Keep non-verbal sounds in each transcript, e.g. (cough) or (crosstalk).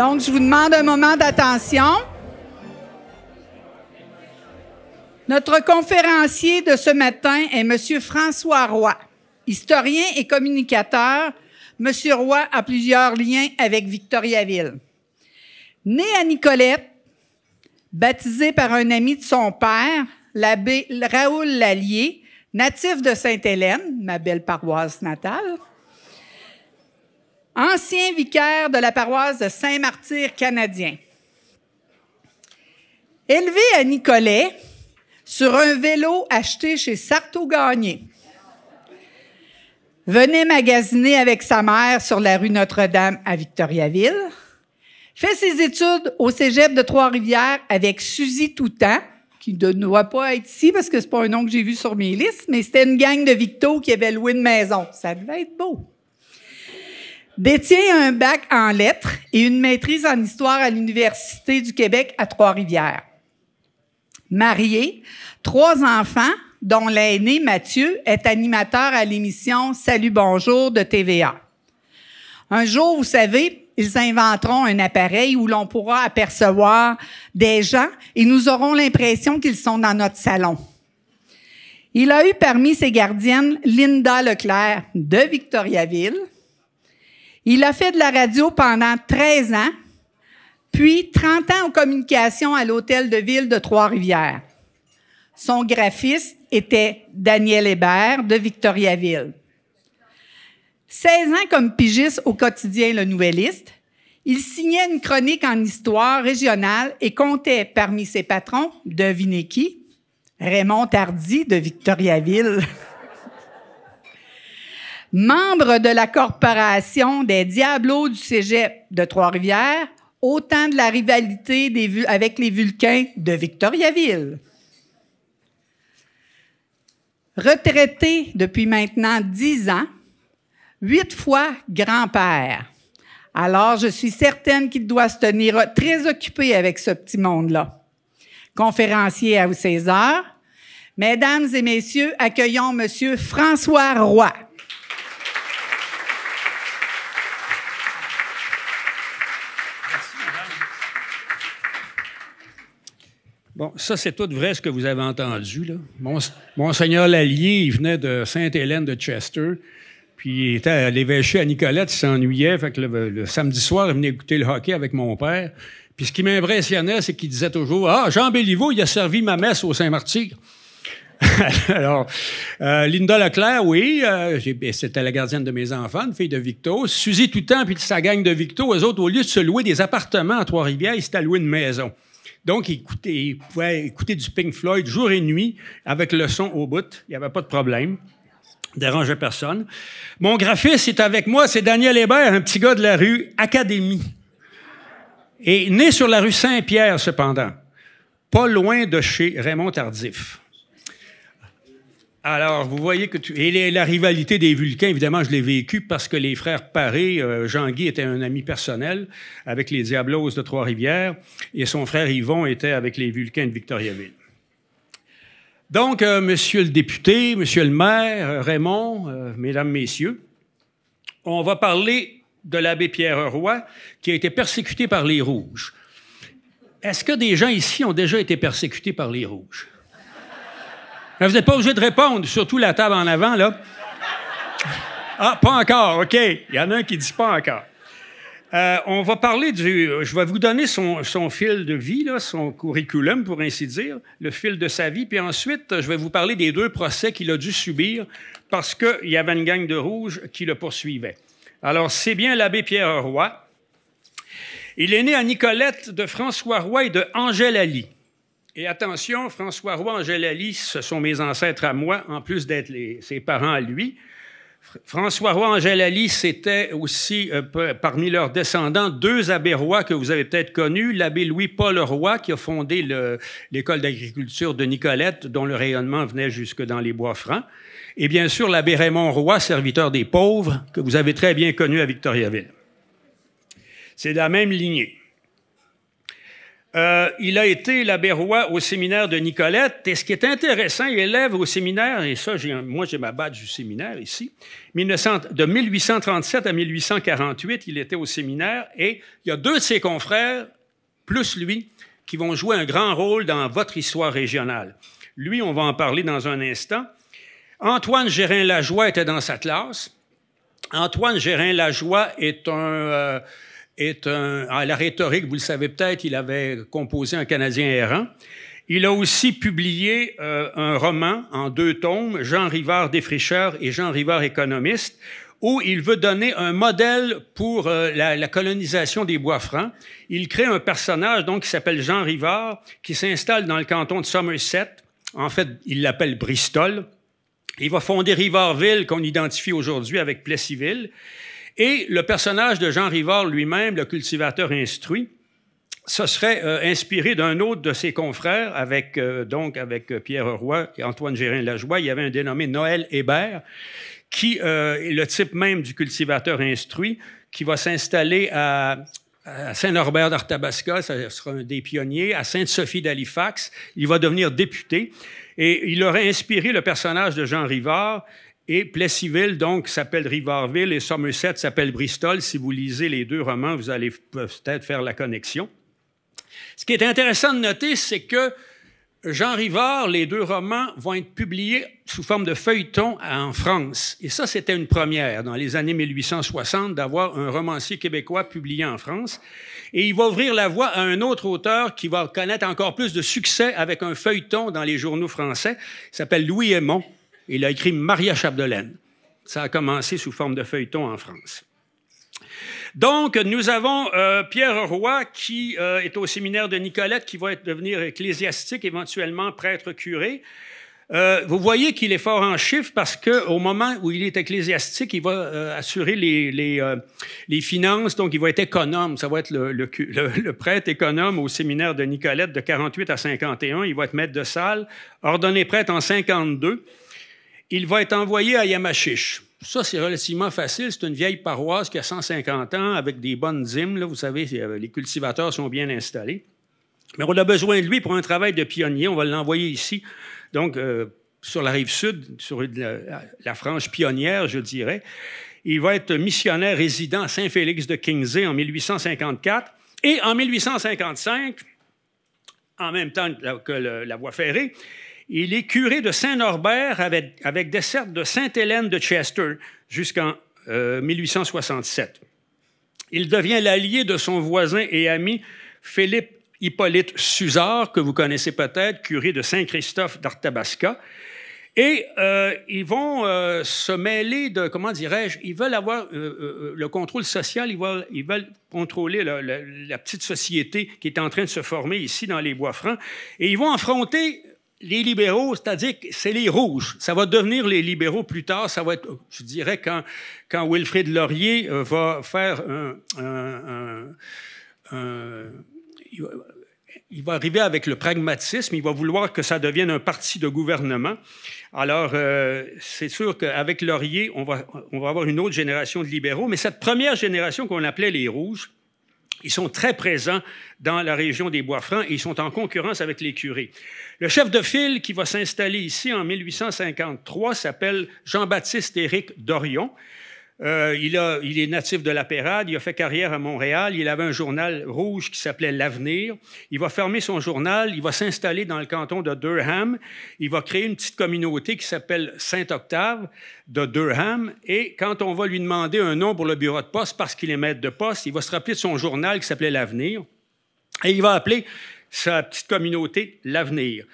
Donc, je vous demande un moment d'attention. Notre conférencier de ce matin est M. François Roy, historien et communicateur. M. Roy a plusieurs liens avec Victoriaville. Né à Nicolette, baptisé par un ami de son père, l'abbé Raoul Lallier, natif de Sainte-Hélène, ma belle paroisse natale, ancien vicaire de la paroisse de Saint-Martyr canadien. Élevé à Nicolet sur un vélo acheté chez Sarto Gagné. Venait magasiner avec sa mère sur la rue Notre-Dame à Victoriaville. Fait ses études au cégep de Trois-Rivières avec Suzy Toutant, qui ne doit pas être ici parce que c'est pas un nom que j'ai vu sur mes listes, mais c'était une gang de Victo qui avait loué une maison. Ça devait être beau détient un bac en lettres et une maîtrise en histoire à l'Université du Québec à Trois-Rivières. Marié, trois enfants, dont l'aîné Mathieu est animateur à l'émission Salut Bonjour de TVA. Un jour, vous savez, ils inventeront un appareil où l'on pourra apercevoir des gens et nous aurons l'impression qu'ils sont dans notre salon. Il a eu parmi ses gardiennes Linda Leclerc de Victoriaville, il a fait de la radio pendant 13 ans, puis 30 ans en communication à l'hôtel de ville de Trois-Rivières. Son graphiste était Daniel Hébert de Victoriaville. 16 ans comme pigiste au quotidien Le Nouvelliste, il signait une chronique en histoire régionale et comptait parmi ses patrons, devinez qui, Raymond Tardy de Victoriaville. (laughs) membre de la corporation des Diablos du Cégep de Trois-Rivières, autant de la rivalité avec les Vulcains de Victoriaville. Retraité depuis maintenant dix ans, huit fois grand-père. Alors, je suis certaine qu'il doit se tenir très occupé avec ce petit monde-là. Conférencier à César, mesdames et messieurs, accueillons Monsieur François Roy. Bon, ça, c'est tout vrai ce que vous avez entendu. Là. Monseigneur Lallier, il venait de Sainte-Hélène de Chester. Puis il était à l'évêché à Nicolette, il s'ennuyait. Fait que le, samedi soir, il venait écouter le hockey avec mon père. Puis ce qui m'impressionnait, c'est qu'il disait toujours Ah, Jean Béliveau, il a servi ma messe au Saint-Martyr. (laughs) Alors, euh, Linda Leclerc, oui, euh, c'était la gardienne de mes enfants, une fille de Victo. Suzy temps, puis sa gang de Victo, eux autres, au lieu de se louer des appartements à Trois-Rivières, ils s'étaient loués une maison. Donc, il, pouvait écouter du Pink Floyd jour et nuit avec le son au bout. Il n'y avait pas de problème dérangeait personne. Mon graphiste est avec moi, c'est Daniel Hébert, un petit gars de la rue Académie. Et né sur la rue Saint-Pierre, cependant, pas loin de chez Raymond Tardif. Alors, vous voyez que Et la rivalité des Vulcains, évidemment, je l'ai vécu parce que les frères Paré, euh, Jean-Guy était un ami personnel avec les Diablos de Trois-Rivières et son frère Yvon était avec les Vulcains de Victoriaville. Donc, euh, monsieur le député, monsieur le maire, euh, Raymond, mesdames, messieurs, on va parler de l'abbé Pierre Roy qui a été persécuté par les Rouges. Est-ce que des gens ici ont déjà été persécutés par les Rouges? vous n'êtes pas obligé de répondre, surtout la table en avant, là. Ah, pas encore, OK. Il y en a un qui dit pas encore. Euh, on va parler du. Je vais vous donner son, son fil de vie, son curriculum, pour ainsi dire, le fil de sa vie. Puis ensuite, je vais vous parler des deux procès qu'il a dû subir parce qu'il y avait une gang de rouges qui le poursuivait. Alors, c'est bien l'abbé Pierre Roy. Il est né à Nicolette de François Roy et de Angèle Ali. Et attention, François Roy alice ce sont mes ancêtres à moi, en plus d'être ses parents à lui. François Roy alice c'était aussi euh, parmi leurs descendants deux abbés rois que vous avez peut-être connus, l'abbé Louis-Paul Roy qui a fondé l'école d'agriculture de Nicolette dont le rayonnement venait jusque dans les bois francs, et bien sûr l'abbé Raymond Roy, serviteur des pauvres, que vous avez très bien connu à Victoriaville. C'est la même lignée. Euh, il a été labérois au séminaire de Nicolette. Et ce qui est intéressant, il élève au séminaire, et ça, moi, j'ai ma badge du séminaire ici. de 1837 à 1848, il était au séminaire et il y a deux de ses confrères, plus lui, qui vont jouer un grand rôle dans votre histoire régionale. Lui, on va en parler dans un instant. Antoine Gérin-Lajoie était dans sa classe. Antoine Gérin-Lajoie est un. Euh, est un. À la rhétorique, vous le savez peut-être, il avait composé Un Canadien errant. Il a aussi publié euh, un roman en deux tomes, Jean Rivard défricheur et Jean Rivard économiste, où il veut donner un modèle pour euh, la, colonisation des bois francs. Il crée un personnage donc qui s'appelle Jean Rivard, qui s'installe dans le canton de Somerset. En fait, il l'appelle Bristol. Il va fonder Rivardville, qu'on identifie aujourd'hui avec Plessisville. Et le personnage de Jean Rivard lui-même, le cultivateur instruit, ce serait euh, inspiré d'un autre de ses confrères, avec, euh, donc avec euh, Pierre Roy et Antoine Gérin-Lajoie. Il y avait un dénommé Noël Hébert, qui est le type même du cultivateur instruit, qui va s'installer à, Saint-Norbert d'Arthabasca, ça sera un des pionniers, à Sainte-Sophie d'Halifax. Il va devenir député. Et il aurait inspiré le personnage de Jean Rivard et Plessisville, donc, s'appelle Rivarville et Somerset s'appelle Bristol. Si vous lisez les deux romans, vous allez peut-être faire la connexion. Ce qui est intéressant de noter, c'est que Jean Rivard, les deux romans vont être publiés sous forme de feuilleton en France. Et ça, c'était une première dans les années 1860 d'avoir un romancier québécois publié en France. Et il va ouvrir la voie à un autre auteur qui va connaître encore plus de succès avec un feuilleton dans les journaux français. Il s'appelle Louis Aymon. Il a écrit Maria Chapdelaine. Ça a commencé sous forme de feuilleton en France. Donc, nous avons euh, Pierre Roy qui euh, est au séminaire de Nicolette, qui va devenir ecclésiastique, éventuellement prêtre-curé. Euh, vous voyez qu'il est fort en chiffres parce que au moment où il est ecclésiastique, il va assurer les, finances, donc il va être économe. Ça va être le, prêtre économe au séminaire de Nicolette de 48 à 51. Il va être maître de salle, ordonné prêtre en 52 il va être envoyé à Yamachiche. Ça, c'est relativement facile. C'est une vieille paroisse qui a 150 ans avec des bonnes dîmes. vous savez, euh, les cultivateurs sont bien installés. Mais on a besoin de lui pour un travail de pionnier. On va l'envoyer ici, donc euh, sur la rive sud, sur la, frange pionnière, je dirais. Il va être missionnaire résident à Saint-Félix de Kingsey en 1854. Et en 1855, en même temps que la voie ferrée, il est curé de Saint-Norbert avec, des dessert de Sainte-Hélène de Chester jusqu'en 1867. Euh, Il devient l'allié de son voisin et ami Philippe Hippolyte Suzard, que vous connaissez peut-être, curé de Saint-Christophe d'Artabasca. Et euh, ils vont euh, se mêler de, comment dirais-je, ils veulent avoir le contrôle social, ils veulent, contrôler la, la, petite société qui est en train de se former ici dans les Bois-Francs. Et ils vont affronter les libéraux, c'est-à-dire que c'est les rouges. Ça va devenir les libéraux plus tard. Ça va être, je dirais, quand, quand Wilfrid Laurier euh, va faire un, il, va, arriver avec le pragmatisme, il va vouloir que ça devienne un parti de gouvernement. Alors, euh, c'est sûr qu'avec Laurier, on va, on va avoir une autre génération de libéraux, mais cette première génération qu'on appelait les Rouges, ils sont très présents dans la région des Bois-Francs et ils sont en concurrence avec les curés. Le chef de file qui va s'installer ici en 1853 s'appelle Jean-Baptiste Éric Dorion euh, il, est natif de la Pérade, il a fait carrière à Montréal, il avait un journal rouge qui s'appelait L'Avenir. Il va fermer son journal, il va s'installer dans le canton de Durham, il va créer une petite communauté qui s'appelle Saint-Octave de Durham, et quand on va lui demander un nom pour le bureau de poste, parce qu'il est maître de poste, il va se rappeler de son journal qui s'appelait L'Avenir, et il va appeler sa petite communauté L'Avenir.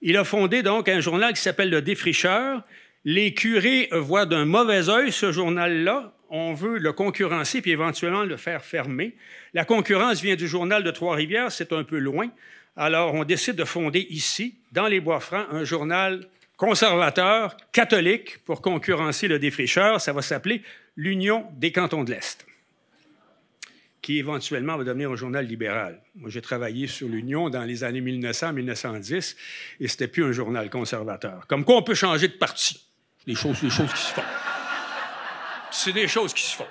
Il a fondé donc un journal qui s'appelle Le Défricheur, les curés voient d'un mauvais œil ce journal-là. On veut le concurrencer puis éventuellement le faire fermer. La concurrence vient du journal de Trois-Rivières, c'est un peu loin. Alors, on décide de fonder ici, dans les Bois-Francs, un journal conservateur, catholique, pour concurrencer le défricheur. Ça va s'appeler l'Union des cantons de l'Est, qui éventuellement va devenir un journal libéral. Moi, j'ai travaillé sur l'Union dans les années 1900-1910, et c'était plus un journal conservateur. Comme quoi, on peut changer de parti. Les choses, les choses qui se font. C'est des choses qui se font.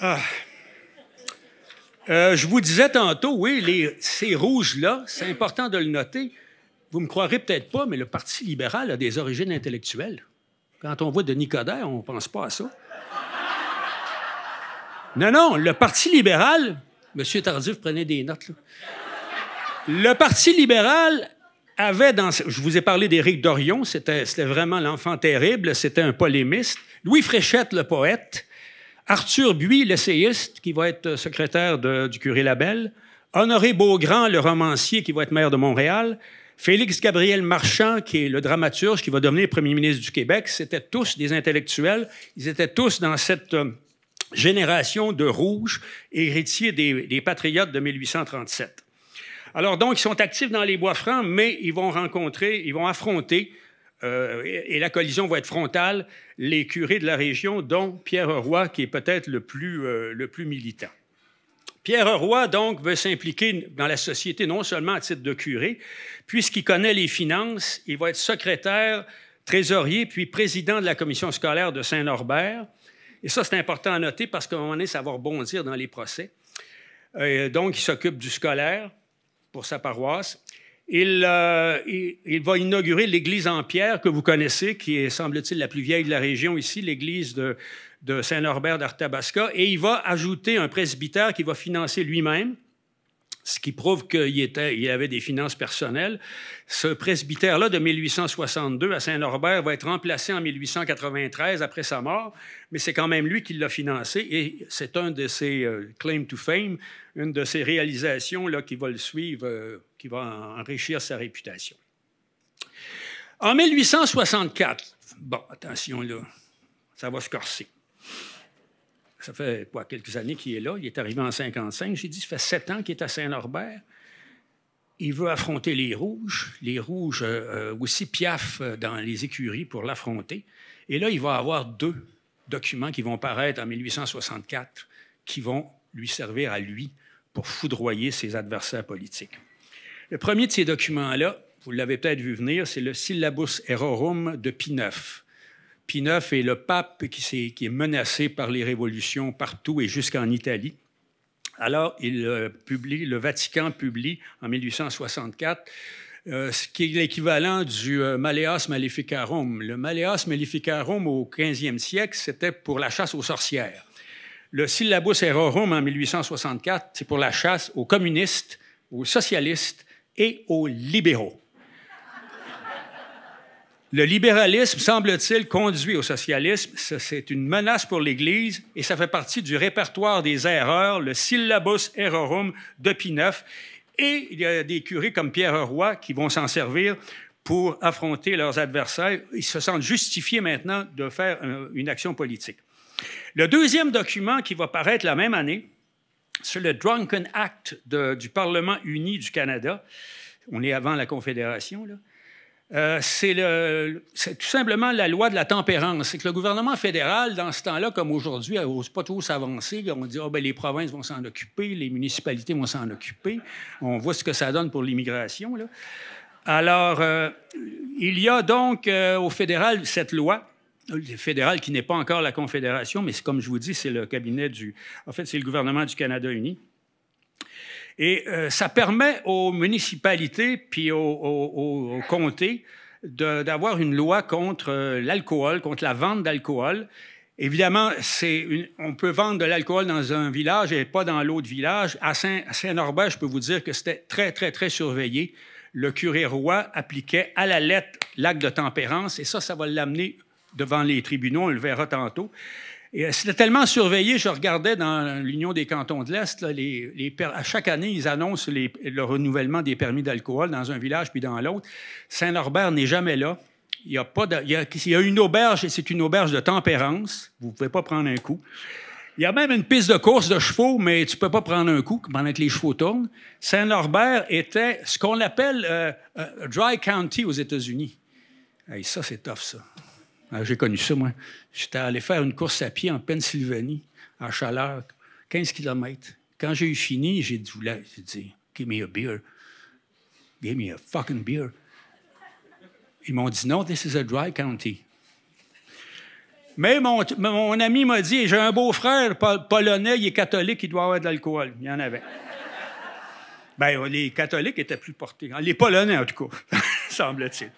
Ah. Euh, je vous disais tantôt, oui, les, ces rouges-là, c'est important de le noter. Vous me croirez peut-être pas, mais le Parti libéral a des origines intellectuelles. Quand on voit Denis Coderre, on ne pense pas à ça. Non, non, le Parti libéral, Monsieur Tardif prenez des notes, là. Le Parti libéral avait dans, je vous ai parlé d'Éric Dorion, c'était vraiment l'enfant terrible, c'était un polémiste. Louis Fréchette, le poète. Arthur Buis, l'essayiste, qui va être euh, secrétaire du curé Labelle. Honoré Beaugrand, le romancier, qui va être maire de Montréal. Félix Gabriel Marchand, qui est le dramaturge, qui va devenir premier ministre du Québec. C'était tous des intellectuels. Ils étaient tous dans cette euh, génération de rouges, héritiers des, des patriotes de 1837. Alors donc, ils sont actifs dans les bois francs, mais ils vont rencontrer, ils vont affronter, euh, et, la collision va être frontale, les curés de la région, dont Pierre Roy, qui est peut-être euh, le, plus, militant. Pierre Roy, donc, veut s'impliquer dans la société non seulement à titre de curé, puisqu'il connaît les finances, il va être secrétaire, trésorier, puis président de la commission scolaire de Saint-Norbert. Et ça, c'est important à noter parce qu'à un moment donné, ça va rebondir dans les procès. Euh, donc, il s'occupe du scolaire pour sa paroisse. Euh, il, va inaugurer l'église en pierre que vous connaissez, qui est, semble-t-il, la plus vieille de la région ici, l'église de, Saint-Norbert d'Arthabasca. Et il va ajouter un presbytère qu'il va financer lui-même ce qui prouve qu'il était, il avait des finances personnelles. Ce presbytère-là de 1862 à Saint-Norbert va être remplacé en 1893 après sa mort, mais c'est quand même lui qui l'a financé et c'est un de ses euh, claim claims to fame, une de ses réalisations là, qui va le suivre, euh, qui va enrichir sa réputation. En 1864, bon, attention là, ça va se corser ça fait quoi, quelques années qu'il est là. Il est arrivé en 55. J'ai dit, ça fait sept ans qu'il est à Saint-Norbert. Il veut affronter les Rouges. Les Rouges euh, euh, aussi piaffent euh, dans les écuries pour l'affronter. Et là, il va avoir deux documents qui vont paraître en 1864 qui vont lui servir à lui pour foudroyer ses adversaires politiques. Le premier de ces documents-là, vous l'avez peut-être vu venir, c'est le Syllabus Errorum de Pie Pie IX est le pape qui, est, menacé par les révolutions partout et jusqu'en Italie. Alors, euh, le Vatican publie en 1864 euh, ce qui est l'équivalent du euh, Maleficarum. Le Malleus Maleficarum au 15e siècle, c'était pour la chasse aux sorcières. Le Syllabus Errorum en 1864, c'est pour la chasse aux communistes, aux socialistes et aux libéraux. Le libéralisme, semble-t-il, conduit au socialisme. C'est une menace pour l'Église et ça fait partie du répertoire des erreurs, le syllabus errorum de Pineuf. Et il y a des curés comme Pierre Roy qui vont s'en servir pour affronter leurs adversaires. Ils se sentent justifiés maintenant de faire euh, une action politique. Le deuxième document qui va paraître la même année, c'est le Drunken Act du Parlement uni du Canada. On est avant la Confédération, là. Euh, c'est tout simplement la loi de la tempérance. C'est que le gouvernement fédéral, dans ce temps-là, comme aujourd'hui, n'ose pas trop s'avancer. On dit, ah, ben, les provinces vont s'en occuper, les municipalités vont s'en occuper. On voit ce que ça donne pour l'immigration. Alors, euh, il y a donc euh, au fédéral cette loi le fédéral qui n'est pas encore la Confédération, mais comme je vous dis, c'est le cabinet du... En fait, c'est le gouvernement du Canada uni. Et euh, ça permet aux municipalités puis aux, comtés d'avoir une loi contre euh, l'alcool, contre la vente d'alcool. Évidemment, on peut vendre de l'alcool dans un village et pas dans l'autre village. À Saint-Norbert, je peux vous dire que c'était très, très, très surveillé. Le curé roi appliquait à la lettre l'acte de tempérance et ça, ça va l'amener devant les tribunaux, on le verra tantôt. Euh, c'était tellement surveillé, je regardais dans l'Union des cantons de l'Est, à chaque année, ils annoncent le renouvellement des permis d'alcool dans un village puis dans l'autre. Saint-Norbert n'est jamais là. Il y, a pas il, y a, une auberge, et c'est une auberge de tempérance. Vous ne pouvez pas prendre un coup. Il y a même une piste de course de chevaux, mais tu ne peux pas prendre un coup pendant que les chevaux tournent. Saint-Norbert était ce qu'on appelle euh, euh, dry county aux États-Unis. Et ça, c'est tough, ça. Ah, j'ai connu ça, moi. J'étais allé faire une course à pied en Pennsylvanie, en chaleur, 15 km. Quand j'ai eu fini, j'ai dit, give me a beer. Give me a fucking beer. Ils m'ont dit, non, this is a dry county. Mais mon, ami m'a dit, j'ai un beau-frère polonais, il est catholique, il doit avoir de l'alcool. Il y en avait. Ben les catholiques étaient plus portés. Les Polonais, en tout cas, (laughs) semble-t-il.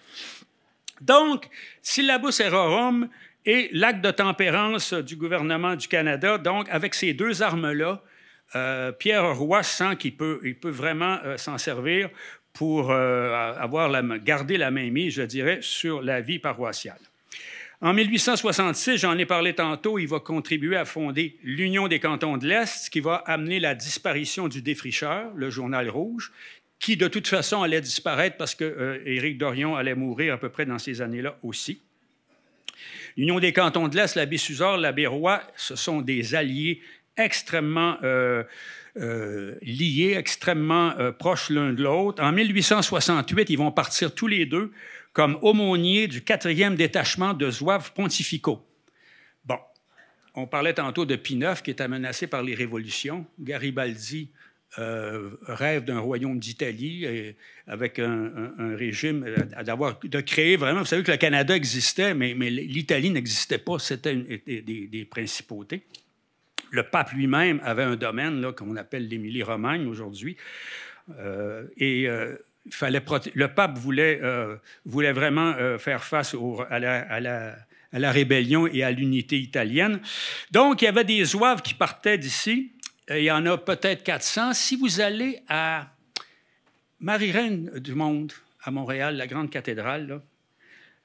Donc, Syllabus Errorum et l'acte de tempérance du gouvernement du Canada, donc avec ces deux armes-là, euh, Pierre Roy sent qu'il peut, vraiment euh, s'en servir pour euh, avoir garder la main mise, je dirais, sur la vie paroissiale. En 1866, j'en ai parlé tantôt, il va contribuer à fonder l'Union des cantons de l'Est, ce qui va amener la disparition du défricheur, le journal rouge, qui de toute façon allait disparaître parce que euh, Éric Dorion allait mourir à peu près dans ces années-là aussi. L'Union des cantons de l'Est, l'abbé Suzor, l'abbé Roy, ce sont des alliés extrêmement euh, euh, liés, extrêmement proches l'un de l'autre. En 1868, ils vont partir tous les deux comme aumôniers du quatrième détachement de zouaves pontificaux. Bon, on parlait tantôt de Pie IX qui est menacé par les révolutions. Garibaldi euh, rêve d'un royaume d'Italie avec un, régime, euh, d'avoir, de créer vraiment. Vous savez que le Canada existait, mais, mais l'Italie n'existait pas. C'était des, des, principautés. Le pape lui-même avait un domaine là, qu'on appelle l'Émilie-Romagne aujourd'hui. Euh, et fallait le pape voulait, voulait vraiment faire face à la, à la rébellion et à l'unité italienne. Donc, il y avait des Zouaves qui partaient d'ici, euh, il y en a peut-être 400. Si vous allez à Marie-Reine du Monde, à Montréal, la grande cathédrale,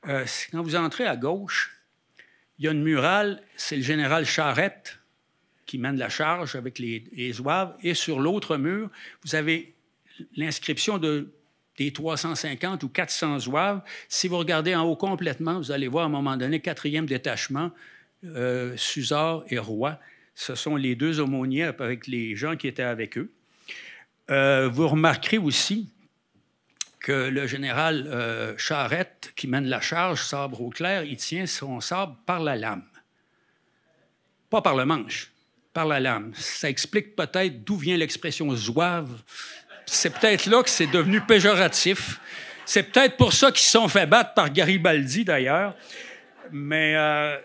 euh, quand vous entrez à gauche, il y a une murale, c'est le général Charette qui mène la charge avec les, les Et sur l'autre mur, vous avez l'inscription des 350 ou 400 zouaves. Si vous regardez en haut complètement, vous allez voir à un moment donné, quatrième détachement, euh, et Roy. Ce sont les deux aumôniers avec les gens qui étaient avec eux. Euh, vous remarquerez aussi que le général euh, Charette, qui mène la charge, sabre au clair, il tient son sabre par la lame. Pas par le manche, par la lame. Ça explique peut-être d'où vient l'expression zouave. C'est peut-être là que c'est devenu péjoratif. C'est peut-être pour ça qu'ils se sont fait battre par Garibaldi, d'ailleurs. Mais euh,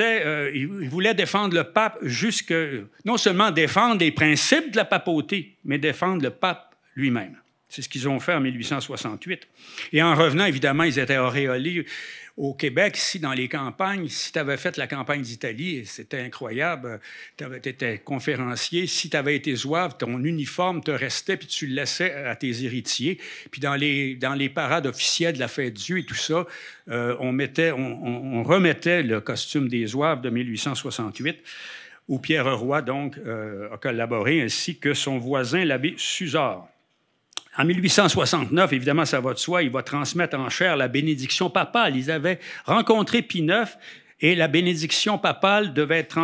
euh, ils, voulaient défendre le pape jusque, non seulement défendre les principes de la papauté, mais défendre le pape lui-même. C'est ce qu'ils ont fait en 1868. Et en revenant, évidemment, ils étaient auréolés au Québec, si dans les campagnes, si tu avais fait la campagne d'Italie, c'était incroyable, euh, tu étais conférencier, si tu avais été zouave, ton uniforme te restait, puis tu le laissais à tes héritiers. Puis dans les, dans les parades officielles de la fête Dieu et tout ça, euh, on, mettait, on, remettait le costume des zouaves de 1868 où Pierre Roy donc euh, a collaboré, ainsi que son voisin l'abbé Suzard. En 1869, évidemment, ça va de soi, il va transmettre en chair la bénédiction papale. Ils avaient rencontré Pie IX et la bénédiction papale devait être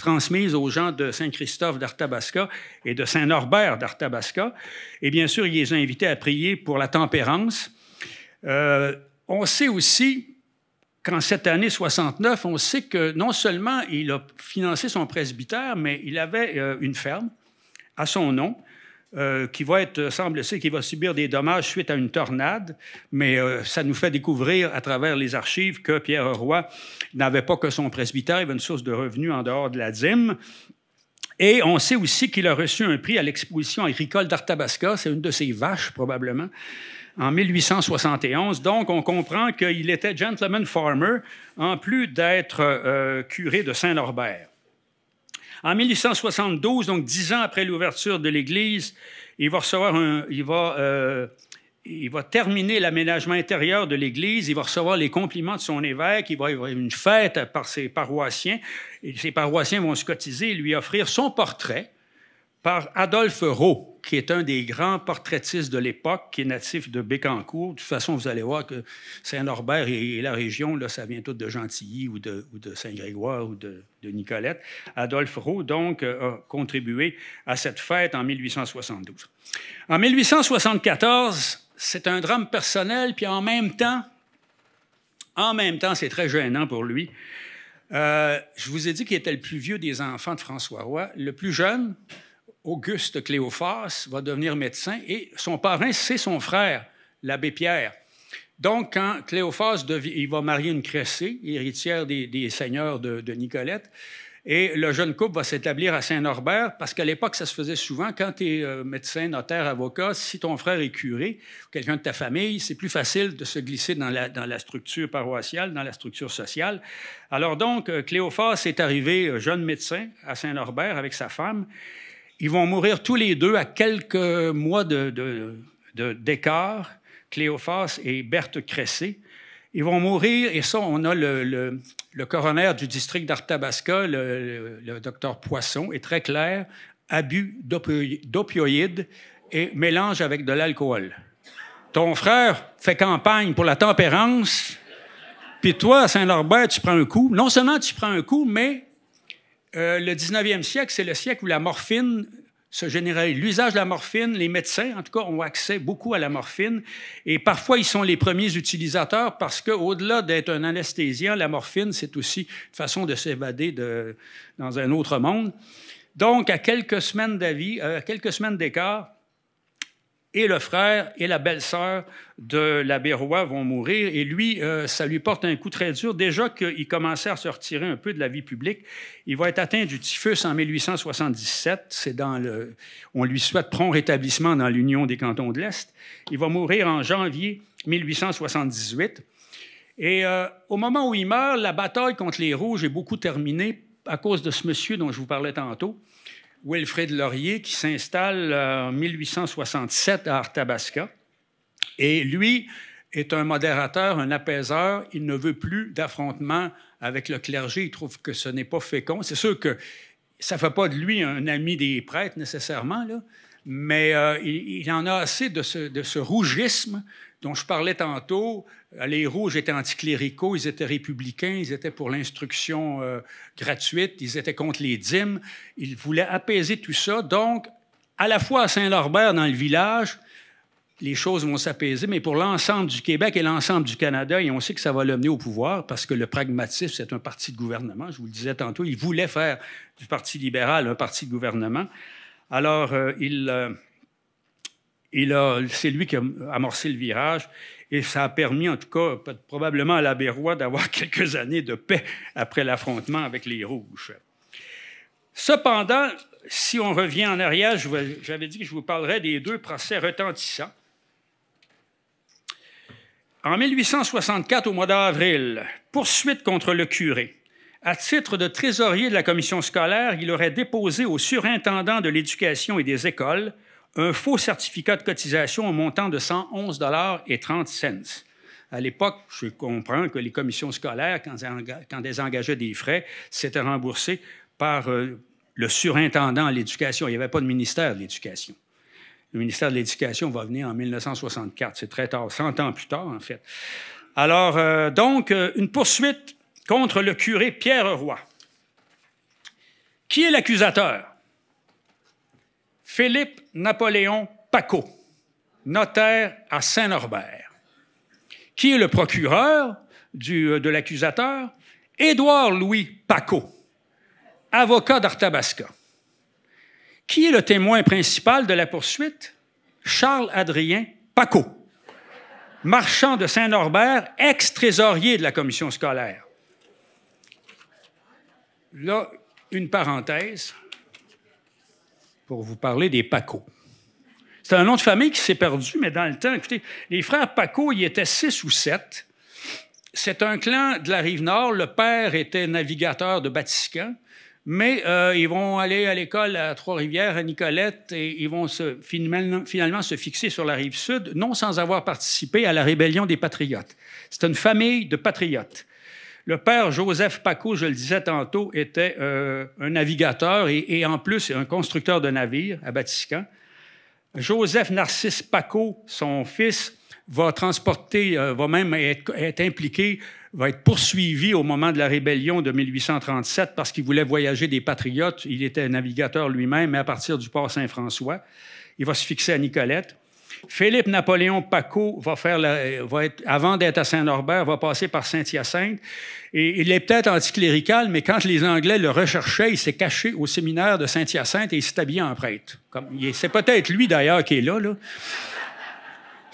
transmise aux gens de Saint-Christophe d'Artabasca et de Saint-Norbert d'Artabasca. Et bien sûr, il les a invités à prier pour la tempérance. Euh, on sait aussi qu'en cette année 69, on sait que non seulement il a financé son presbytère, mais il avait euh, une ferme à son nom. Euh, qui va être, semble-t-il, qui va subir des dommages suite à une tornade, mais euh, ça nous fait découvrir à travers les archives que Pierre Roy n'avait pas que son presbytère, il avait une source de revenus en dehors de la dîme. Et on sait aussi qu'il a reçu un prix à l'exposition agricole d'Arthabasca, c'est une de ses vaches probablement, en 1871. Donc, on comprend qu'il était gentleman farmer, en plus d'être euh, curé de Saint-Norbert. En 1872, donc dix ans après l'ouverture de l'Église, il va recevoir il va, euh, il va terminer l'aménagement intérieur de l'Église, il va recevoir les compliments de son évêque, il va y avoir une fête par ses paroissiens, et ses paroissiens vont scotiser et lui offrir son portrait, par Adolphe Roux, qui est un des grands portraitistes de l'époque, qui est natif de Bécancourt. De toute façon, vous allez voir que Saint-Norbert et, la région, là, ça vient tout de Gentilly ou de, Saint-Grégoire ou de, Nicolette. Adolphe Roux, donc, euh, a contribué à cette fête en 1872. En 1874, c'est un drame personnel, puis en même temps, en même temps, c'est très gênant pour lui. Euh, je vous ai dit qu'il était le plus vieux des enfants de François Roy. Le plus jeune, Auguste Cléophas va devenir médecin et son parrain, c'est son frère, l'abbé Pierre. Donc, quand Cléophas devient, il va marier une Cressée, héritière des, seigneurs de, Nicolette, et le jeune couple va s'établir à Saint-Norbert, parce qu'à l'époque, ça se faisait souvent, quand tu es euh, médecin, notaire, avocat, si ton frère est curé, quelqu'un de ta famille, c'est plus facile de se glisser dans la, dans la, structure paroissiale, dans la structure sociale. Alors donc, euh, Cléophas est arrivé euh, jeune médecin à Saint-Norbert avec sa femme, ils vont mourir tous les deux à quelques mois d'écart, de, Cléophas et Berthe Cressé. Ils vont mourir, et ça, on a le, le, coroner du district d'Arthabasca, le, docteur Poisson, est très clair, abus d'opioïdes et mélange avec de l'alcool. Ton frère fait campagne pour la tempérance, puis toi, à Saint-Norbert, tu prends un coup. Non seulement tu prends un coup, mais euh, le 19e siècle, c'est le siècle où la morphine se généralise. L'usage de la morphine, les médecins, en tout cas, ont accès beaucoup à la morphine. Et parfois, ils sont les premiers utilisateurs parce qu'au-delà d'être un anesthésien, la morphine, c'est aussi une façon de s'évader dans un autre monde. Donc, à quelques semaines euh, à quelques semaines d'écart, et le frère et la belle-sœur de l'abbé Roy vont mourir. Et lui, euh, ça lui porte un coup très dur. Déjà qu'il commençait à se retirer un peu de la vie publique, il va être atteint du typhus en 1877. C'est dans le, on lui souhaite prompt rétablissement dans l'Union des cantons de l'Est. Il va mourir en janvier 1878. Et euh, au moment où il meurt, la bataille contre les Rouges est beaucoup terminée à cause de ce monsieur dont je vous parlais tantôt. Wilfrid Laurier, qui s'installe euh, en 1867 à Arthabasca. Et lui est un modérateur, un apaiseur. Il ne veut plus d'affrontements avec le clergé. Il trouve que ce n'est pas fécond. C'est sûr que ça ne fait pas de lui un ami des prêtres nécessairement, là, mais euh, il, en a assez de ce, de ce rougisme dont je parlais tantôt, euh, les Rouges étaient anticléricaux, ils étaient républicains, ils étaient pour l'instruction euh, gratuite, ils étaient contre les dîmes, ils voulaient apaiser tout ça. Donc, à la fois à Saint-Lorbert, dans le village, les choses vont s'apaiser, mais pour l'ensemble du Québec et l'ensemble du Canada, et on sait que ça va l'amener au pouvoir, parce que le pragmatisme, c'est un parti de gouvernement. Je vous le disais tantôt, il voulait faire du Parti libéral un parti de gouvernement. Alors, euh, il c'est lui qui a amorcé le virage et ça a permis, en tout cas, probablement à l'abbé Roy d'avoir (laughs) quelques années de paix après l'affrontement avec les Rouges. Cependant, si on revient en arrière, j'avais dit que je vous parlerais des deux procès retentissants. En 1864, au mois d'avril, poursuite contre le curé. À titre de trésorier de la commission scolaire, il aurait déposé au surintendant de l'éducation et des écoles un faux certificat de cotisation au montant de 111 dollars et 30 cents. À l'époque, je comprends que les commissions scolaires, quand, elles engageaient des frais, s'étaient remboursé par euh, le surintendant à l'éducation. Il n'y avait pas de ministère de l'Éducation. Le ministère de l'Éducation va venir en 1964. C'est très tard, 100 ans plus tard, en fait. Alors, euh, donc, euh, une poursuite contre le curé Pierre Roy. Qui est l'accusateur? Philippe Napoléon Paco, notaire à Saint-Norbert, qui est le procureur euh, de l'accusateur, Édouard Louis Paco, avocat d'Arthabasca. Qui est le témoin principal de la poursuite? Charles-Adrien Paco, marchand de Saint-Norbert, ex-trésorier de la commission scolaire. Là, une parenthèse pour vous parler des Paco. C'est un nom de famille qui s'est perdu, mais dans le temps, écoutez, les frères Paco, y étaient six ou sept. C'est un clan de la rive nord. Le père était navigateur de Batiscan, mais euh, ils vont aller à l'école à Trois-Rivières, à Nicolette, et ils vont finalement se fixer sur la rive sud, non sans avoir participé à la rébellion des patriotes. C'est une famille de patriotes. Le père Joseph Paco, je le disais tantôt, était euh, un navigateur et, en plus un constructeur de navires à Batiscan. Joseph Narcisse Paco, son fils, va transporter, euh, va même être, être, impliqué, va être poursuivi au moment de la rébellion de 1837 parce qu'il voulait voyager des patriotes. Il était navigateur lui-même, mais à partir du port Saint-François. Il va se fixer à Nicolette. Philippe Napoléon Paco va faire la, va être, avant d'être à Saint-Norbert, va passer par Saint-Hyacinthe. Et il est peut-être anticlérical, mais quand les Anglais le recherchaient, il s'est caché au séminaire de Saint-Hyacinthe et il s'est habillé en prêtre. c'est peut-être lui d'ailleurs qui est là. là.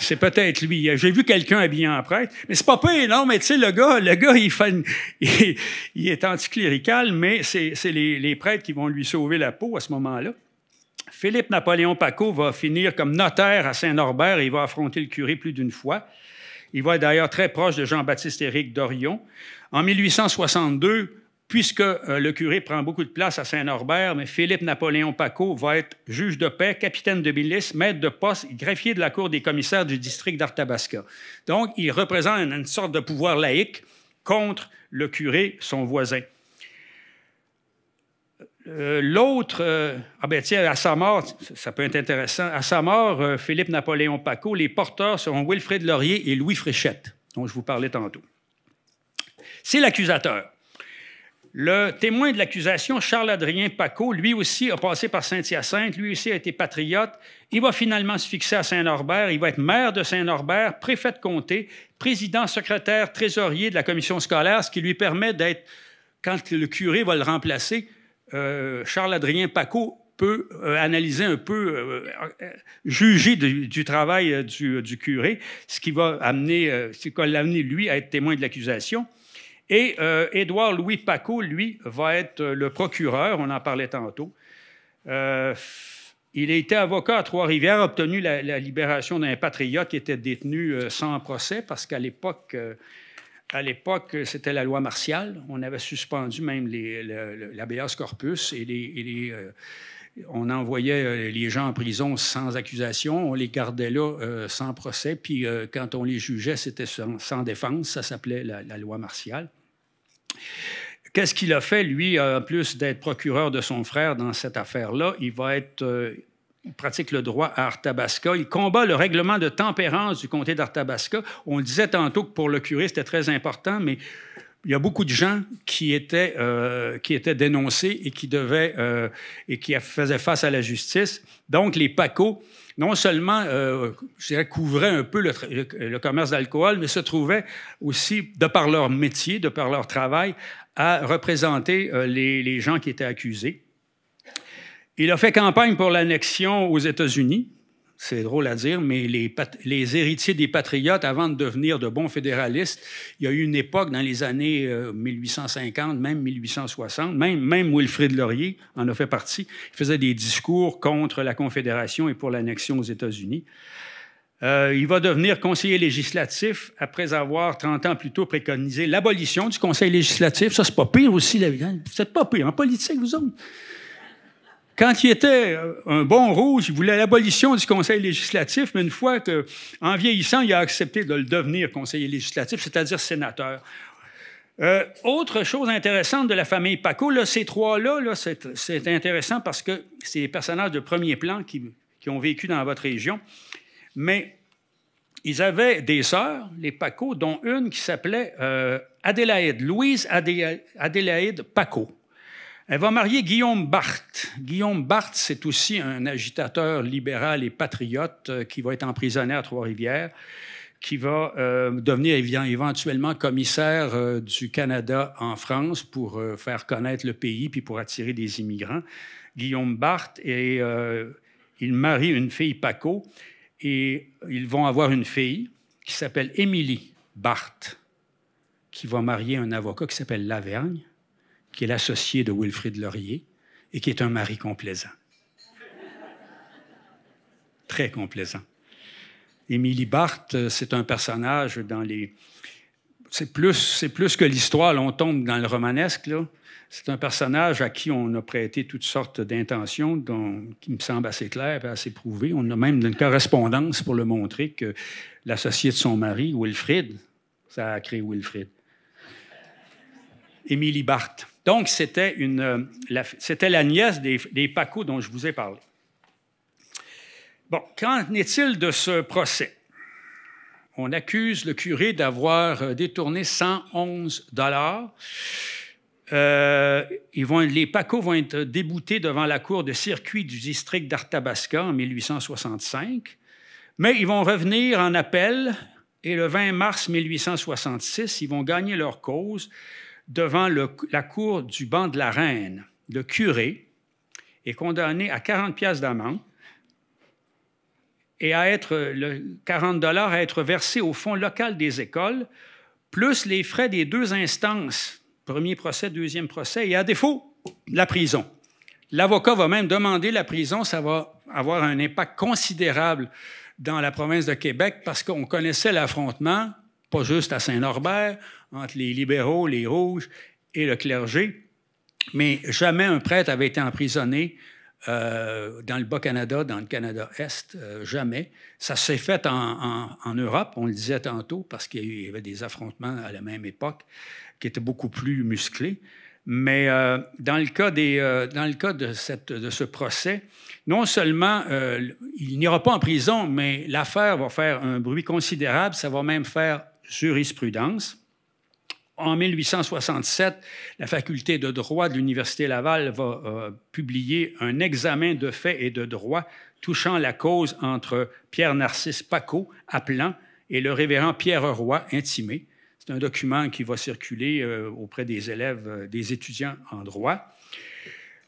C'est peut-être lui. J'ai vu quelqu'un habillé en prêtre. Mais c'est pas pas non, mais tu sais, le gars, le gars, il, (laughs) est anticlérical, mais c'est les prêtres qui vont lui sauver la peau à ce moment-là. Philippe Napoléon Paco va finir comme notaire à Saint-Norbert et il va affronter le curé plus d'une fois. Il va d'ailleurs très proche de Jean-Baptiste Éric Dorion. En 1862, puisque euh, le curé prend beaucoup de place à Saint-Norbert, mais Philippe Napoléon Paco va être juge de paix, capitaine de milice, maître de poste, greffier de la Cour des commissaires du district d'Arthabasca. Donc, il représente une sorte de pouvoir laïque contre le curé, son voisin. Euh, l'autre, euh, ah ben, à sa mort, ça peut être intéressant, à sa mort, euh, Philippe-Napoléon Paco, les porteurs seront Wilfrid Laurier et Louis Fréchette, dont je vous parlais tantôt. C'est l'accusateur. Le témoin de l'accusation, Charles-Adrien Paco, lui aussi a passé par Saint-Hyacinthe, lui aussi a été patriote. Il va finalement se fixer à Saint-Norbert. Il va être maire de Saint-Norbert, préfet de comté, président, secrétaire, trésorier de la commission scolaire, ce qui lui permet d'être, quand le curé va le remplacer, euh, Charles-Adrien Paco peut euh, analyser un peu, euh, juger du, travail du, curé, ce qui va amener, ce qui l'amener, lui, à être témoin de l'accusation. Et Édouard Louis Paco, lui, va être le procureur, on en parlait tantôt. il a été avocat à Trois-Rivières, a obtenu la libération d'un patriote qui était détenu sans procès, parce qu'à l'époque, à l'époque, c'était la loi martiale. On avait suspendu même les, corpus et, les, euh, on envoyait euh, les gens en prison sans accusation. On les gardait là euh, sans procès. Puis quand on les jugeait, c'était sans, défense. Ça s'appelait la, la loi martiale. Qu'est-ce qu'il a fait, lui, en plus d'être procureur de son frère dans cette affaire-là? Il va être pratique le droit à Arthabasca. Il combat le règlement de tempérance du comté d'Arthabasca. On le disait tantôt que pour le curé, c'était très important, mais il y a beaucoup de gens qui étaient, euh, dénoncés et qui devaient euh, et qui faisaient face à la justice. Donc, les PACO, non seulement euh, je dirais, couvraient un peu le, commerce d'alcool, mais se trouvaient aussi, de par leur métier, de par leur travail, à représenter les gens qui étaient accusés. Il a fait campagne pour l'annexion aux États-Unis. C'est drôle à dire, mais les, héritiers des patriotes, avant de devenir de bons fédéralistes, il y a eu une époque dans les années 1850, euh, même 1860, même, même Wilfrid Laurier en a fait partie. Il faisait des discours contre la Confédération et pour l'annexion aux États-Unis. Euh, il va devenir conseiller législatif après avoir, 30 ans plus tôt, préconisé l'abolition du conseil législatif. Ça, c'est pas pire aussi, la... Hein? Vous êtes pas pire en politique, vous autres. Quand il était euh, un bon rouge, il voulait l'abolition du conseil législatif, mais une fois qu'en vieillissant, il a accepté de le devenir conseiller législatif, c'est-à-dire sénateur. Euh, autre chose intéressante de la famille Paco, là, ces trois-là, là, c'est intéressant parce que c'est des personnages de premier plan qui, ont vécu dans votre région. Mais ils avaient des sœurs, les Paco, dont une qui s'appelait euh, Adélaïde, Louise Adélaïde Paco. Elle va marier Guillaume Barthes. Guillaume Barthes, c'est aussi un agitateur libéral et patriote euh, qui va être emprisonné à Trois-Rivières, qui va euh, devenir éventuellement commissaire euh, du Canada en France pour faire connaître le pays puis pour attirer des immigrants. Guillaume Barthes, et il marie une fille Paco et ils vont avoir une fille qui s'appelle Émilie Barthes, qui va marier un avocat qui s'appelle Lavergne qui est l'associé de Wilfrid Laurier et qui est un mari complaisant. Très complaisant. Émilie Barthes, euh, c'est un personnage dans les. C'est plus, c'est plus que l'histoire, on tombe dans le romanesque, là. C'est un personnage à qui on a prêté toutes sortes d'intentions, dont, qui me semble assez claires et assez prouvées. On a même une correspondance pour le montrer que l'associé de son mari, Wilfrid, ça a créé Wilfrid. Émilie Barthes. Donc, euh, c'était la, nièce des, des Paco dont je vous ai parlé. Bon, qu'en est-il de ce procès? On accuse le curé d'avoir euh, détourné 111 dollars. Euh, les Paco vont être déboutés devant la cour de circuit du district d'Arthabasca en 1865, mais ils vont revenir en appel et le 20 mars 1866, ils vont gagner leur cause devant la cour du banc de la reine. Le curé est condamné à 40 pièces d'amende et à être le 40 dollars à être versé au fonds local des écoles, plus les frais des deux instances, premier procès, deuxième procès, et à défaut, la prison. L'avocat va même demander la prison, ça va avoir un impact considérable dans la province de Québec parce qu'on connaissait l'affrontement, pas juste à Saint-Norbert, entre les libéraux, les rouges et le clergé. Mais jamais un prêtre avait été emprisonné euh, dans le Bas-Canada, dans le Canada-Est, euh, jamais. Ça s'est fait en, Europe, on le disait tantôt, parce qu'il y avait des affrontements à la même époque qui étaient beaucoup plus musclés. Mais euh, dans, le cas dans le de, de ce procès, non seulement il n'ira pas en prison, mais l'affaire va faire un bruit considérable, ça va même faire jurisprudence. En 1867, la faculté de droit de l'Université Laval va euh, publier un examen de faits et de droit touchant la cause entre Pierre-Narcisse Paco, appelant, et le révérend Pierre Roy, intimé. C'est un document qui va circuler euh, auprès des élèves, euh, des étudiants en droit.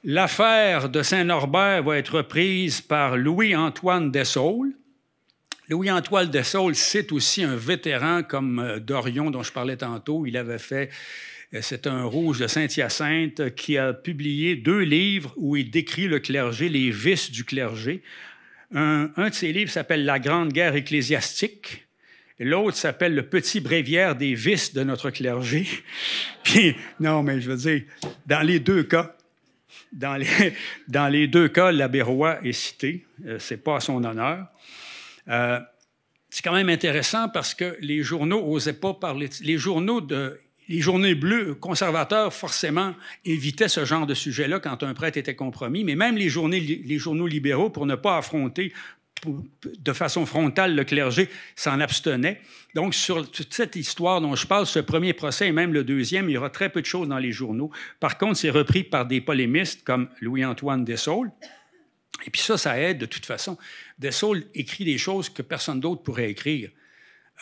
L'affaire de Saint-Norbert va être reprise par Louis-Antoine Dessault. Louis Antoine de Saul, c'est aussi un vétéran comme euh, Dorion dont je parlais tantôt. Il avait fait euh, c'est un rouge de Saint-Hyacinthe qui a publié deux livres où il décrit le clergé, les vices du clergé. Un, de ses livres s'appelle La Grande Guerre ecclésiastique. L'autre s'appelle Le Petit Bréviaire des vices de notre clergé. (laughs) Puis, non, mais je veux dire, dans les deux cas, dans les, (laughs) deux cas, l'abbé Roy est cité. Euh, c'est pas à son honneur. Euh, c'est quand même intéressant parce que les journaux n'osaient pas parler. Les journaux de les journées conservateurs, forcément, évitaient ce genre de sujet-là quand un prêtre était compromis, mais même les, journaux libéraux, pour ne pas affronter de façon frontale le clergé, s'en abstenaient. Donc, sur toute cette histoire dont je parle, ce premier procès et même le deuxième, il y aura très peu de choses dans les journaux. Par contre, c'est repris par des polémistes comme Louis-Antoine Dessault. Et puis ça, ça aide de toute façon. Dessault écrit des choses que personne d'autre pourrait écrire.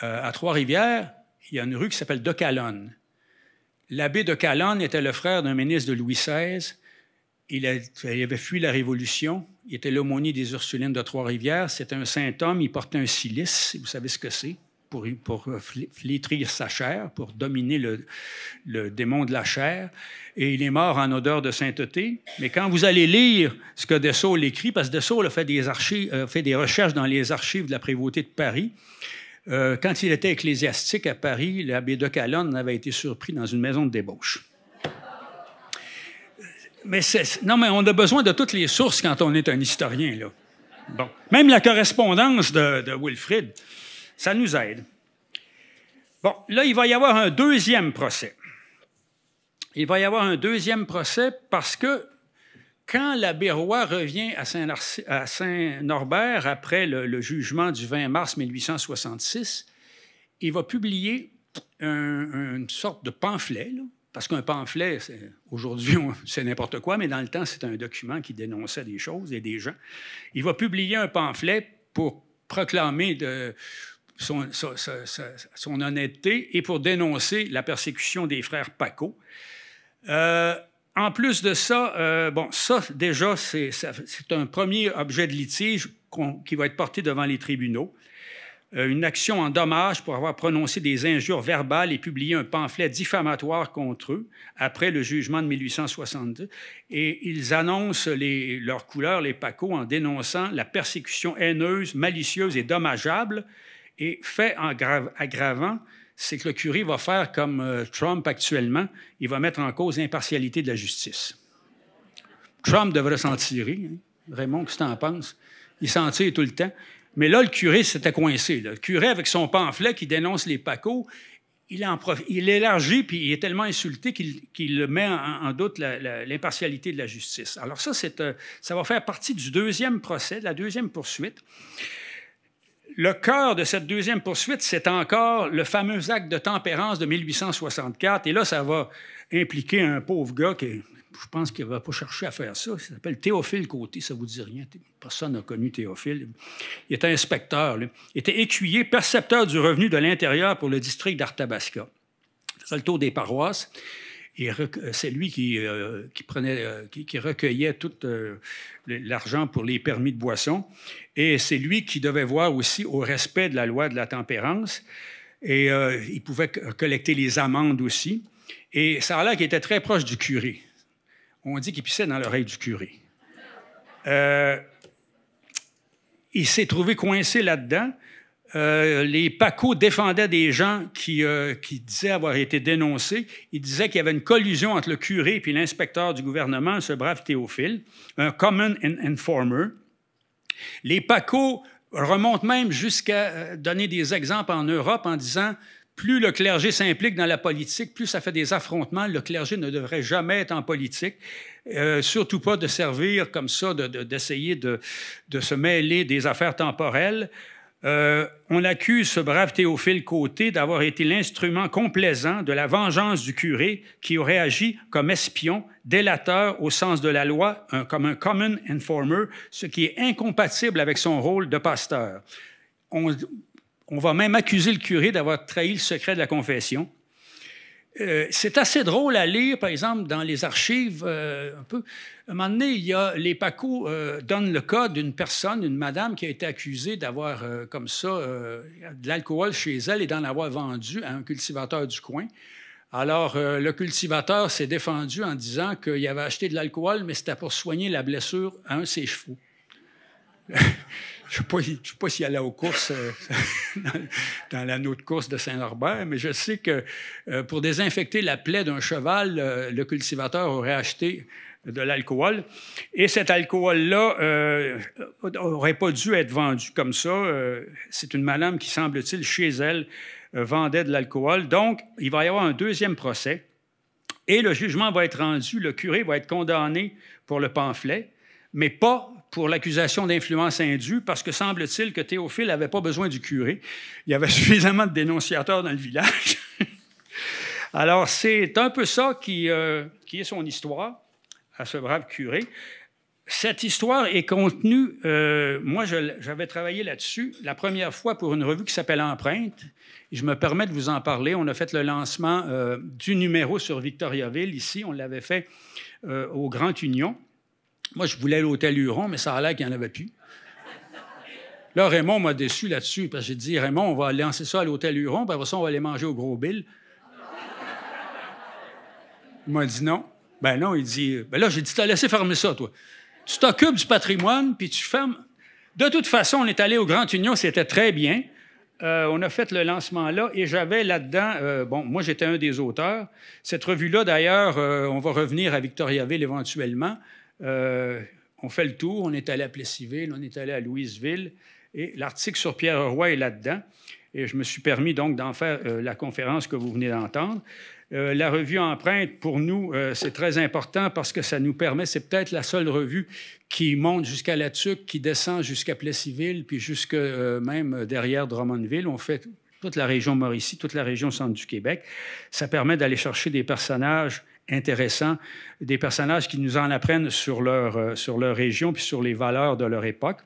Euh, à Trois-Rivières, il y a une rue qui s'appelle De Calonne. L'abbé de Calonne était le frère d'un ministre de Louis XVI. Il, avait fui la Révolution. Il était l'aumônier des Ursulines de Trois-Rivières. C'était un saint homme. Il portait un cilice. Vous savez ce que c'est pour, flétrir sa chair, pour dominer le, démon de la chair, et il est mort en odeur de sainteté. Mais quand vous allez lire ce que Dessau écrit, parce que Dessau a fait des, archives, fait des recherches dans les archives de la prévôté de Paris, euh, quand il était ecclésiastique à Paris, l'abbé de Calonne avait été surpris dans une maison de débauche. Mais non, mais on a besoin de toutes les sources quand on est un historien, là. Bon. Même la correspondance de, de Wilfrid. Ça nous aide. Bon, là, il va y avoir un deuxième procès. Il va y avoir un deuxième procès parce que quand l'abbé Roy revient à Saint-Norbert Saint après le, jugement du 20 mars 1866, il va publier une sorte de pamphlet, parce qu'un pamphlet, aujourd'hui, (laughs) c'est n'importe quoi, mais dans le temps, c'est un document qui dénonçait des choses et des gens. Il va publier un pamphlet pour proclamer de, son, honnêteté et pour dénoncer la persécution des frères Paco. Euh, en plus de ça, euh, bon, ça déjà, c'est un premier objet de litige qui va être porté devant les tribunaux. Euh, une action en dommage pour avoir prononcé des injures verbales et publié un pamphlet diffamatoire contre eux après le jugement de 1862. Et ils annoncent les, leurs couleurs, les Paco, en dénonçant la persécution haineuse, malicieuse et dommageable et fait en aggravant, c'est que le curé va faire comme euh, Trump actuellement, il va mettre en cause l'impartialité de la justice. Trump devrait s'en tirer. Hein. Raymond, qu'est-ce que tu en penses? Il s'en tire tout le temps. Mais là, le curé s'était coincé. Le curé, avec son pamphlet qui dénonce les pacos, il, en il élargit, puis il est tellement insulté qu'il met en, doute l'impartialité de la justice. Alors ça, euh, ça va faire partie du deuxième procès, de la deuxième poursuite le cœur de cette deuxième poursuite, c'est encore le fameux acte de tempérance de 1864. Et là, ça va impliquer un pauvre gars qui, je pense qu'il ne va pas chercher à faire ça. Il s'appelle Théophile Côté, ça ne vous dit rien. Personne n'a connu Théophile. Il était inspecteur, il était écuyer, percepteur du revenu de l'intérieur pour le district d'Arthabasca. C'est le tour des paroisses. Euh, c'est lui qui, euh, prenait, euh, qui, recueillait tout l'argent pour les permis de boisson. Et c'est lui qui devait voir aussi au respect de la loi de la tempérance. Et il pouvait collecter les amendes aussi. Et ça a l'air qu'il était très proche du curé. On dit qu'il pissait dans l'oreille du curé. il s'est trouvé coincé là-dedans. Euh, les Pacos défendaient des gens euh, qui, disaient avoir été dénoncés. Ils disaient qu'il y avait une collusion entre le curé et l'inspecteur du gouvernement, ce brave Théophile, un common informer. Les Pacos remontent même jusqu'à euh, donner des exemples en Europe en disant plus le clergé s'implique dans la politique, plus ça fait des affrontements. Le clergé ne devrait jamais être en politique, surtout pas de servir comme ça, d'essayer de, se mêler des affaires temporelles. Euh, on accuse ce brave Théophile Côté d'avoir été l'instrument complaisant de la vengeance du curé qui aurait agi comme espion, délateur au sens de la loi, comme un common informer, ce qui est incompatible avec son rôle de pasteur. on va même accuser le curé d'avoir trahi le secret de la confession, euh, c'est assez drôle à lire, par exemple, dans les archives, euh, un peu. À un moment donné, il y a, les PACO euh, donnent le cas d'une personne, une madame, qui a été accusée d'avoir, comme ça, de l'alcool chez elle et d'en avoir vendu à un cultivateur du coin. Alors, le cultivateur s'est défendu en disant qu'il avait acheté de l'alcool, mais c'était pour soigner la blessure à un de ses chevaux. (laughs) Je ne sais pas s'il allait aux courses euh, (laughs) dans, la l'anneau de course de Saint-Norbert, mais je sais que euh, pour désinfecter la plaie d'un cheval, euh, le cultivateur aurait acheté de l'alcool. Et cet alcool-là n'aurait pas dû être vendu comme ça. C'est une madame qui, semble-t-il, chez elle, vendait de l'alcool. Donc, il va y avoir un deuxième procès. Et le jugement va être rendu, le curé va être condamné pour le pamphlet, mais pas pour l'accusation d'influence indue parce que semble-t-il que Théophile n'avait pas besoin du curé. Il y avait (laughs) suffisamment de dénonciateurs dans le village. (laughs) Alors, c'est un peu ça euh, qui, est son histoire à ce brave curé. Cette histoire est contenue, euh, moi j'avais travaillé là-dessus la première fois pour une revue qui s'appelle Empreinte. Je me permets de vous en parler. On a fait le lancement euh, du numéro sur Victoriaville ici. On l'avait fait au Grand Union. Moi, je voulais l'hôtel Huron, mais ça a l'air qu'il n'y en avait plus. Là, Raymond m'a déçu là-dessus, parce que j'ai dit, Raymond, on va lancer ça à l'hôtel Huron, puis après ça, on va aller manger au Gros Bill. Il m'a dit non. Ben non, il dit, ben là, j'ai dit, t'as laissé fermer ça, toi. Tu t'occupes du patrimoine, puis tu fermes. De toute façon, on est allé au Grand Union, c'était très bien. Euh, on a fait le lancement là et j'avais là-dedans, euh, bon, moi j'étais un des auteurs. Cette revue-là, d'ailleurs, euh, on va revenir à Victoriaville éventuellement. Euh, on fait le tour, on est allé à Plessisville, on est allé à Louisville, et l'article sur Pierre Roy est là-dedans. Et je me suis permis donc d'en faire euh, la conférence que vous venez d'entendre. Euh, la revue Empreinte, pour nous, c'est très important parce que ça nous permet, c'est peut-être la seule revue qui monte jusqu'à La qui descend jusqu'à Plessisville, puis jusque même derrière Drummondville. On fait toute la région Mauricie, toute la région centre du Québec. Ça permet d'aller chercher des personnages intéressant des personnages qui nous en apprennent sur leur, euh, sur leur région puis sur les valeurs de leur époque.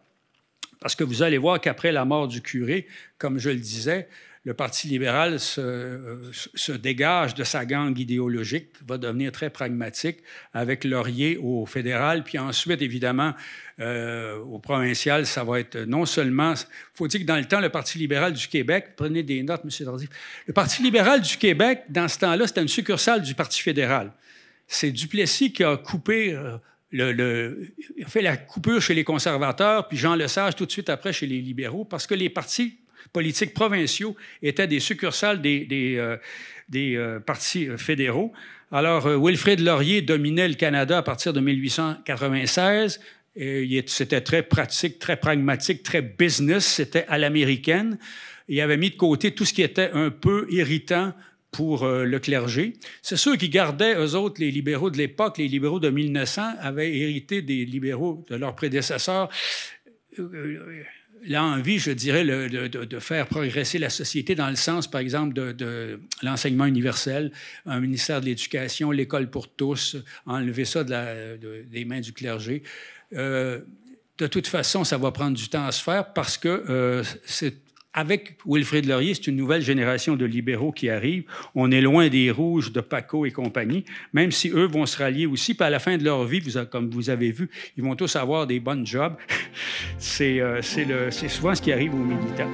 Parce que vous allez voir qu'après la mort du curé, comme je le disais, le Parti libéral se, dégage de sa gangue idéologique, va devenir très pragmatique avec Laurier au fédéral, puis ensuite, évidemment, euh, au provincial, ça va être non seulement... faut dire que dans le temps, le Parti libéral du Québec, prenez des notes, M. Tardif, le Parti libéral du Québec, dans ce temps-là, c'était une succursale du Parti fédéral. C'est Duplessis qui a coupé... Euh, le, il a fait la coupure chez les conservateurs, puis Jean Lesage tout de suite après chez les libéraux, parce que les partis politiques provinciaux étaient des succursales des, des, euh, euh, partis euh, fédéraux. Alors, Wilfrid Laurier dominait le Canada à partir de 1896. C'était très pratique, très pragmatique, très business. C'était à l'américaine. Il avait mis de côté tout ce qui était un peu irritant pour le clergé. C'est ceux qui gardaient, eux autres, les libéraux de l'époque, les libéraux de 1900, avaient hérité des libéraux de leurs prédécesseurs l'envie, envie, je dirais, de, faire progresser la société dans le sens, par exemple, de, l'enseignement universel, un ministère de l'Éducation, l'école pour tous, enlever ça de la, des mains du clergé. Euh, de toute façon, ça va prendre du temps à se faire parce que euh, c'est avec Wilfrid Laurier, c'est une nouvelle génération de libéraux qui arrive. On est loin des rouges de Paco et compagnie, même si eux vont se rallier aussi. Puis à la fin de leur vie, vous, comme vous avez vu, ils vont tous avoir des bonnes jobs. (laughs) Euh, c'est souvent ce qui arrive aux militants.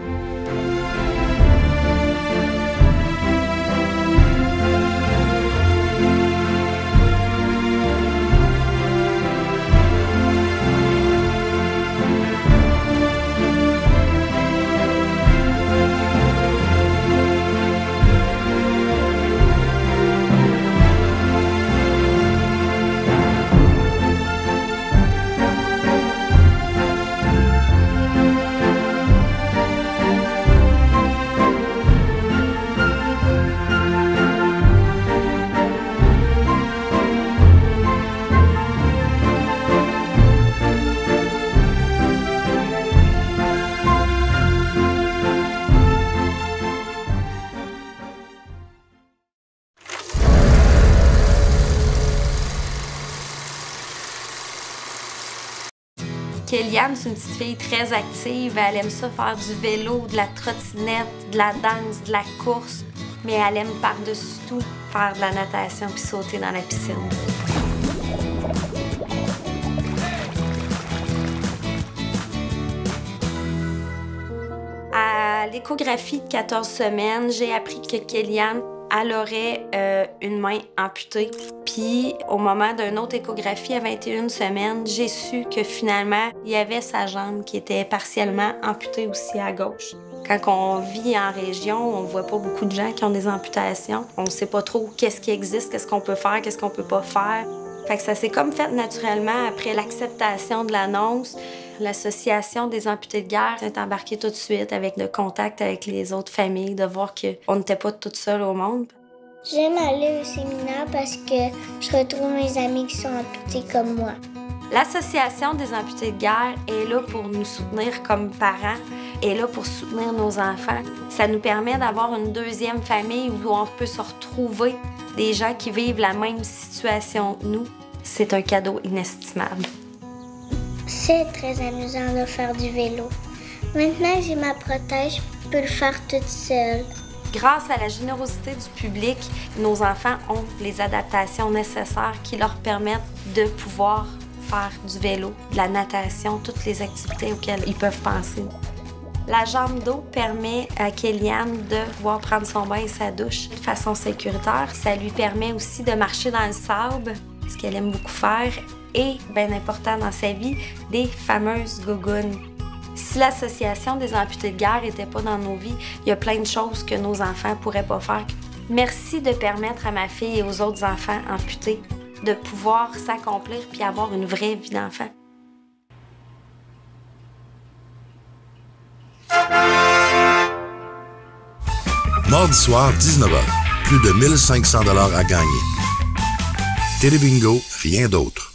très active. Elle aime ça faire du vélo, de la trottinette, de la danse, de la course. Mais elle aime par-dessus tout faire de la natation puis sauter dans la piscine. À l'échographie de 14 semaines, j'ai appris que Kellyanne elle aurait euh, une main amputée. Puis au moment d'une autre échographie à 21 semaines, j'ai su que finalement, il y avait sa jambe qui était partiellement amputée aussi à gauche. Quand on vit en région, on voit pas beaucoup de gens qui ont des amputations. On ne sait pas trop qu'est-ce qui existe, qu'est-ce qu'on peut faire, qu'est-ce qu'on peut pas faire. Fait que ça s'est comme fait naturellement après l'acceptation de l'annonce. L'association des amputés de guerre s'est embarquée tout de suite avec le contact avec les autres familles, de voir qu'on n'était pas toutes seules au monde. J'aime aller au séminaire parce que je retrouve mes amis qui sont amputés comme moi. L'Association des amputés de guerre est là pour nous soutenir comme parents, est là pour soutenir nos enfants. Ça nous permet d'avoir une deuxième famille où on peut se retrouver, des gens qui vivent la même situation que nous. C'est un cadeau inestimable. C'est très amusant de faire du vélo. Maintenant j'ai ma protège, je peux le faire toute seule. Grâce à la générosité du public, nos enfants ont les adaptations nécessaires qui leur permettent de pouvoir faire du vélo, de la natation, toutes les activités auxquelles ils peuvent penser. La jambe d'eau permet à Kéliane de pouvoir prendre son bain et sa douche de façon sécuritaire. Ça lui permet aussi de marcher dans le sable, ce qu'elle aime beaucoup faire et, bien important dans sa vie, des fameuses gougounes. Si l'association des amputés de guerre n'était pas dans nos vies, il y a plein de choses que nos enfants pourraient pas faire. Merci de permettre à ma fille et aux autres enfants amputés de pouvoir s'accomplir puis avoir une vraie vie d'enfant. Mardi soir, 19h. Plus de 1500 à gagner. Télébingo, rien d'autre.